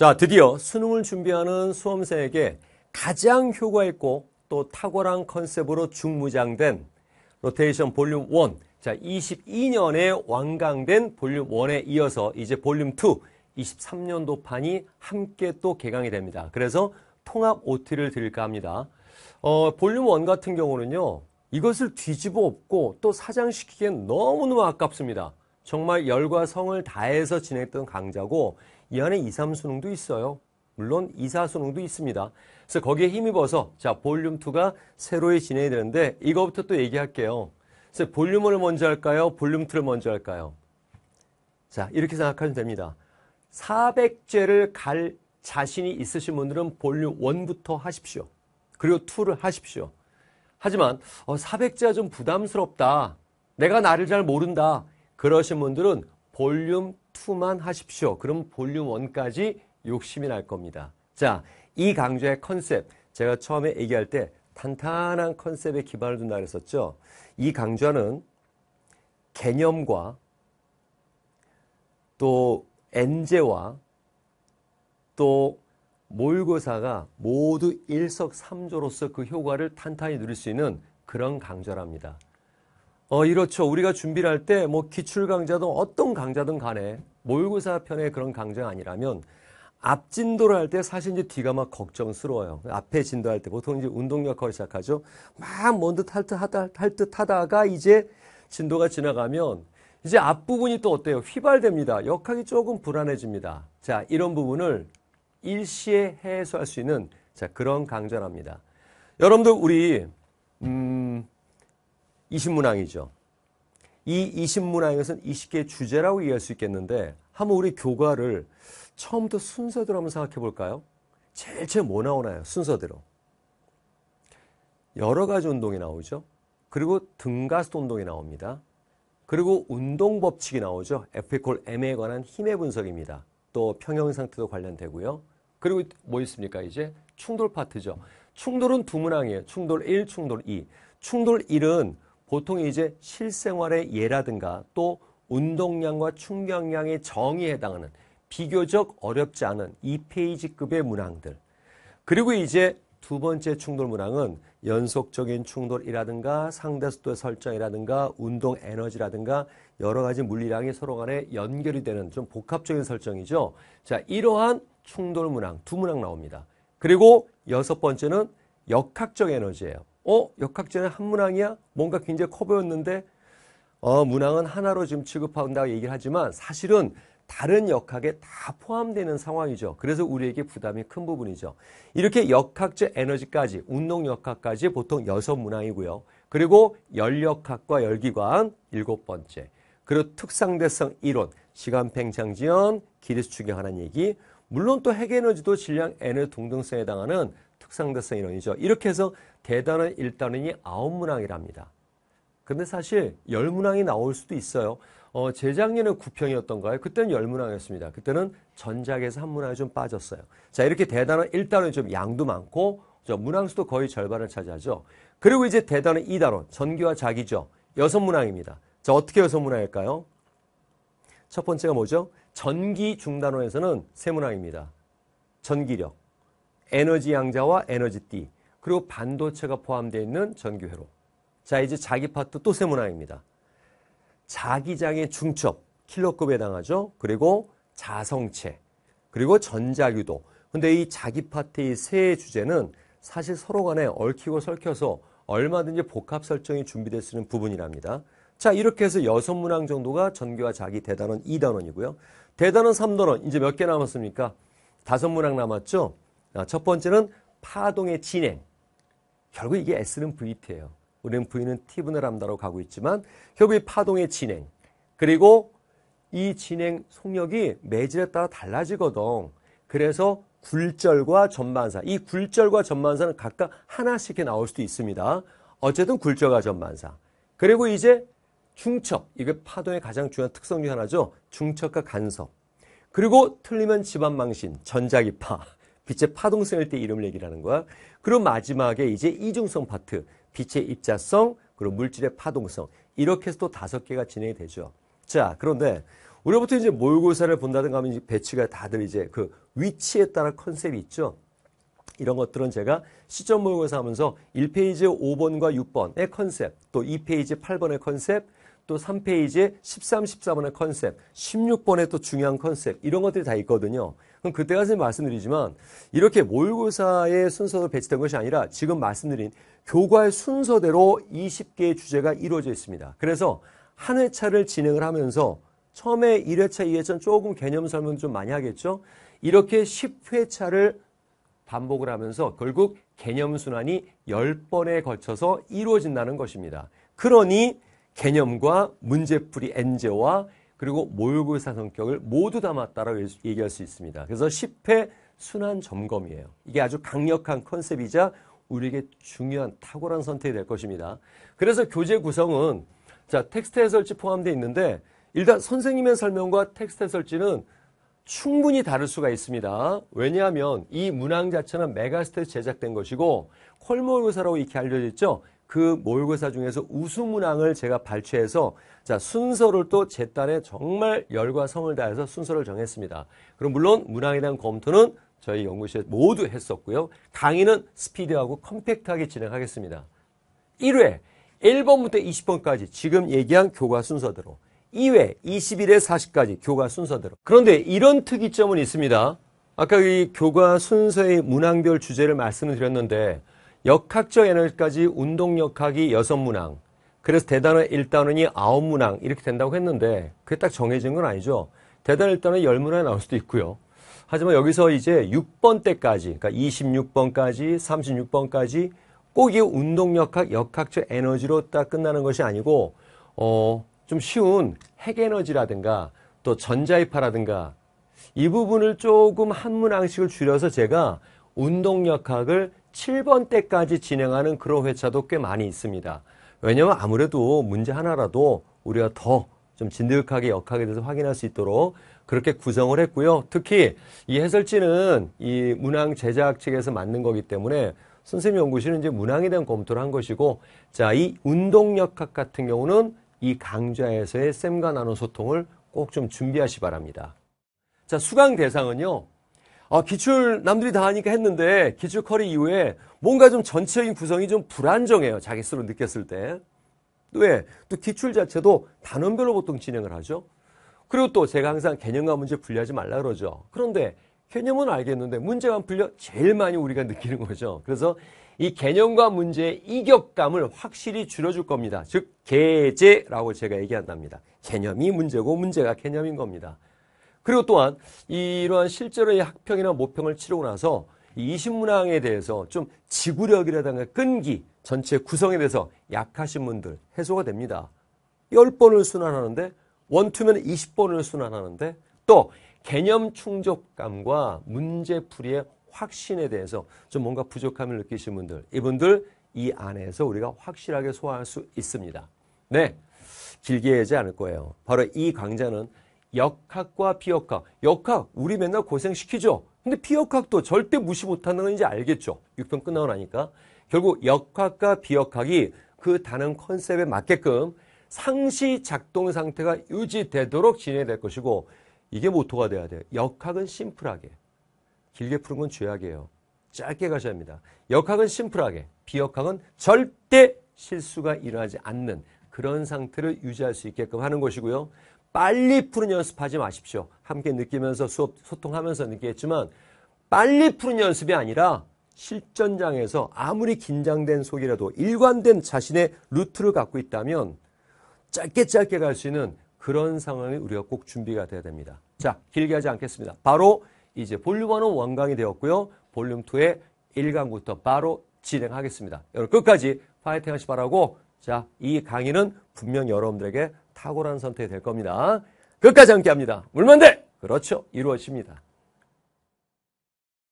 자, 드디어 수능을 준비하는 수험생에게 가장 효과있고 또 탁월한 컨셉으로 중무장된 로테이션 볼륨 1. 자, 22년에 완강된 볼륨 1에 이어서 이제 볼륨 2, 23년도 판이 함께 또 개강이 됩니다. 그래서 통합 OT를 드릴까 합니다. 어, 볼륨 1 같은 경우는요. 이것을 뒤집어 엎고 또 사장시키기엔 너무너무 아깝습니다. 정말 열과 성을 다해서 진행했던 강좌고 이 안에 2, 3수능도 있어요. 물론 2, 4수능도 있습니다. 그래서 거기에 힘입어서 자 볼륨 2가 세로에 진행이 되는데 이거부터 또 얘기할게요. 그래서 볼륨 을 먼저 할까요? 볼륨 2를 먼저 할까요? 자 이렇게 생각하면 됩니다. 400제를 갈 자신이 있으신 분들은 볼륨 1부터 하십시오. 그리고 2를 하십시오. 하지만 어, 400제가 좀 부담스럽다. 내가 나를 잘 모른다. 그러신 분들은 볼륨 투만 하십시오. 그럼 볼륨 원까지 욕심이 날 겁니다. 자, 이 강좌의 컨셉. 제가 처음에 얘기할 때 탄탄한 컨셉에 기반을 둔다 그랬었죠. 이 강좌는 개념과 또 엔제와 또 모의고사가 모두 일석삼조로서 그 효과를 탄탄히 누릴 수 있는 그런 강좌랍니다. 어, 이렇죠. 우리가 준비를 할 때 뭐 기출 강좌든 어떤 강좌든 간에 모의고사 편의 그런 강좌가 아니라면 앞 진도를 할 때 사실 이제 뒤가 막 걱정스러워요. 앞에 진도할 때 보통 이제 운동력하로 시작하죠. 막 먼듯 할 듯 하다 할 듯 하다가 이제 진도가 지나가면 이제 앞부분이 또 어때요? 휘발됩니다. 역학이 조금 불안해집니다. 자, 이런 부분을 일시에 해소할 수 있는 자, 그런 강좌랍니다. 여러분들 우리 음 이십문항이죠. 이 이십문항에서는 20개의 주제라고 이해할 수 있겠는데 한번 우리 교과를 처음부터 순서대로 한번 생각해 볼까요? 제일 제일 뭐 나오나요? 순서대로. 여러 가지 운동이 나오죠. 그리고 등가스 운동이 나옵니다. 그리고 운동 법칙이 나오죠. 에피콜 M에 관한 힘의 분석입니다. 또 평형 상태도 관련되고요. 그리고 뭐 있습니까? 이제 충돌 파트죠. 충돌은 두 문항이에요. 충돌 1, 충돌 2. 충돌 1은 보통 이제 실생활의 예라든가 또 운동량과 충격량의 정의에 해당하는 비교적 어렵지 않은 2페이지급의 문항들. 그리고 이제 두 번째 충돌 문항은 연속적인 충돌이라든가 상대속도의 설정이라든가 운동 에너지라든가 여러 가지 물리량이 서로 간에 연결이 되는 좀 복합적인 설정이죠. 자, 이러한 충돌 문항 두 문항 나옵니다. 그리고 여섯 번째는 역학적 에너지예요. 어? 역학제는 한 문항이야? 뭔가 굉장히 커 보였는데 어, 문항은 하나로 지금 취급한다고 얘기를 하지만 사실은 다른 역학에 다 포함되는 상황이죠. 그래서 우리에게 부담이 큰 부분이죠. 이렇게 역학제 에너지까지, 운동 역학까지 보통 여섯 문항이고요. 그리고 열역학과 열기관 일곱 번째. 그리고 특상대성 이론, 시간팽창지연, 기리수축에 관한 얘기, 물론 또 핵에너지도 질량 에너 동등성에 해당하는 특상대성 이론이죠. 이렇게 해서 대단원 1단원이9 문항이랍니다. 근데 사실 1 0 문항이 나올 수도 있어요. 어, 재작년에 9평이었던가요 그때는 1 0 문항이었습니다. 그때는 전작에서 한 문항이 좀 빠졌어요. 자, 이렇게 대단원 1단원이좀 양도 많고 문항수도 거의 절반을 차지하죠. 그리고 이제 대단원 2단원 전기와 자기죠6 문항입니다. 자, 어떻게 6 문항일까요? 첫 번째가 뭐죠? 전기 중단원에서는 세 문항입니다. 전기력, 에너지 양자와 에너지 띠, 그리고 반도체가 포함되어 있는 전기회로. 자, 이제 자기 파트 또세 문항입니다. 자기장의 중첩, 킬러급에 해당하죠. 그리고 자성체, 그리고 전자유도. 근데 이 자기 파트의 세 주제는 사실 서로 간에 얽히고 설켜서 얼마든지 복합 설정이 준비될 수 있는 부분이랍니다. 자, 이렇게 해서 여섯 문항 정도가 전교와 자기 대단원 2단원이고요. 대단원 3단원, 이제 몇 개 남았습니까? 다섯 문항 남았죠? 아, 첫 번째는 파동의 진행. 결국 이게 S는 Vt예요. 우리는 V는 t 분을한다로 가고 있지만 결국 이 파동의 진행. 그리고 이 진행 속력이 매질에 따라 달라지거든. 그래서 굴절과 전반사이 굴절과 전반사는 각각 하나씩 나올 수도 있습니다. 어쨌든 굴절과 전반사 그리고 이제 중첩 이게 파동의 가장 중요한 특성 중 하나죠. 중첩과 간섭. 그리고 틀리면 집안 망신, 전자기파, 빛의 파동성일 때 이름을 얘기하는 거야. 그리고 마지막에 이제 이중성 파트, 빛의 입자성, 그리고 물질의 파동성. 이렇게 해서 또 다섯 개가 진행이 되죠. 자, 그런데 우리부터 이제 모의고사를 본다든가 하면 이제 배치가 다들 이제 그 위치에 따라 컨셉이 있죠. 이런 것들은 제가 시점 모의고사 하면서 1페이지 5번과 6번의 컨셉, 또 2페이지 8번의 컨셉, 또 3페이지에 13, 14번의 컨셉, 16번의 또 중요한 컨셉 이런 것들이 다 있거든요. 그럼 그때 가서 말씀드리지만 이렇게 모의고사의 순서로 배치된 것이 아니라 지금 말씀드린 교과의 순서대로 20개의 주제가 이루어져 있습니다. 그래서 한 회차를 진행을 하면서 처음에 1회차, 2회차는 조금 개념 설명 좀 많이 하겠죠. 이렇게 10회차를 반복을 하면서 결국 개념 순환이 10번에 걸쳐서 이루어진다는 것입니다. 그러니 개념과 문제풀이 엔제와 그리고 모의고사 성격을 모두 담았다라고 얘기할 수 있습니다. 그래서 10회 순환 점검이에요. 이게 아주 강력한 컨셉이자 우리에게 중요한 탁월한 선택이 될 것입니다. 그래서 교재 구성은 자 텍스트 해설지 포함되어 있는데 일단 선생님의 설명과 텍스트 해설지는 충분히 다를 수가 있습니다. 왜냐하면 이 문항 자체는 메가스트에서 제작된 것이고 콜모의고사라고 이렇게 알려져 있죠. 그 모의고사 중에서 우수 문항을 제가 발췌해서 자 순서를 또제 딴에 정말 열과 성을 다해서 순서를 정했습니다. 그럼 물론 문항에 대한 검토는 저희 연구실에 모두 했었고요. 강의는 스피드하고 컴팩트하게 진행하겠습니다. 1회 1번부터 20번까지 지금 얘기한 교과 순서대로 2회 21회 40까지 교과 순서대로 그런데 이런 특이점은 있습니다. 아까 이 교과 순서의 문항별 주제를 말씀 드렸는데 역학적 에너지까지 운동역학이 여섯 문항 그래서 대단원 1단원이 아홉 문항 이렇게 된다고 했는데 그게 딱 정해진 건 아니죠. 대단원 1단원이 열문항이 나올 수도 있고요. 하지만 여기서 이제 6번 때까지, 그러니까 26번까지, 36번까지 꼭 이 운동역학, 역학적 에너지로 딱 끝나는 것이 아니고 어, 좀 쉬운 핵에너지라든가 또 전자이파라든가 이 부분을 조금 한 문항씩을 줄여서 제가 운동역학을 7번 때까지 진행하는 그런 회차도 꽤 많이 있습니다. 왜냐하면 아무래도 문제 하나라도 우리가 더 좀 진득하게 역학에 대해서 확인할 수 있도록 그렇게 구성을 했고요. 특히 이 해설지는 이 문항 제작 측에서 만든 거기 때문에 선생님 연구실은 이제 문항에 대한 검토를 한 것이고 자, 이 운동역학 같은 경우는 이 강좌에서의 쌤과 나눈 소통을 꼭 좀 준비하시 바랍니다. 자, 수강 대상은요. 아, 기출 남들이 다 하니까 했는데 기출 커리 이후에 뭔가 좀 전체적인 구성이 좀 불안정해요. 자기 스스로 느꼈을 때. 왜? 또 기출 자체도 단원별로 보통 진행을 하죠. 그리고 또 제가 항상 개념과 문제 분리하지 말라 그러죠. 그런데 개념은 알겠는데 문제만 분류 제일 많이 우리가 느끼는 거죠. 그래서 이 개념과 문제의 이격감을 확실히 줄여줄 겁니다. 즉, 개제라고 제가 얘기한답니다. 개념이 문제고 문제가 개념인 겁니다. 그리고 또한 이러한 실제로 의 학평이나 모평을 치르고 나서 이 이신문항에 대해서 좀 지구력이라든가 끈기, 전체 구성에 대해서 약하신 분들 해소가 됩니다. 10번을 순환하는데 원투면 20번을 순환하는데 또 개념 충족감과 문제풀이의 확신에 대해서 좀 뭔가 부족함을 느끼신 분들 이분들 이 안에서 우리가 확실하게 소화할 수 있습니다. 네, 길게 하지 않을 거예요. 바로 이 강좌는 역학과 비역학. 역학 우리 맨날 고생시키죠. 근데 비역학도 절대 무시 못하는 건 이제 알겠죠. 6편 끝나고 나니까. 결국 역학과 비역학이 그 다른 컨셉에 맞게끔 상시 작동 상태가 유지되도록 진행될 것이고 이게 모토가 돼야 돼요. 역학은 심플하게. 길게 푸는 건 죄악이에요. 짧게 가셔야 합니다. 역학은 심플하게, 비역학은 절대 실수가 일어나지 않는 그런 상태를 유지할 수 있게끔 하는 것이고요. 빨리 푸는 연습하지 마십시오. 함께 느끼면서 수업 소통하면서 느끼겠지만 빨리 푸는 연습이 아니라 실전장에서 아무리 긴장된 속이라도 일관된 자신의 루트를 갖고 있다면 짧게 짧게 갈 수 있는 그런 상황이 우리가 꼭 준비가 돼야 됩니다. 자, 길게 하지 않겠습니다. 바로 이제 볼륨 1은 원강이 되었고요. 볼륨 2의 1강부터 바로 진행하겠습니다. 여러분 끝까지 파이팅 하시 바라고 자, 이 강의는 분명 여러분들에게 탁월한 선택이 될 겁니다. 끝까지 함께합니다. 물만대! 그렇죠. 이루어집니다.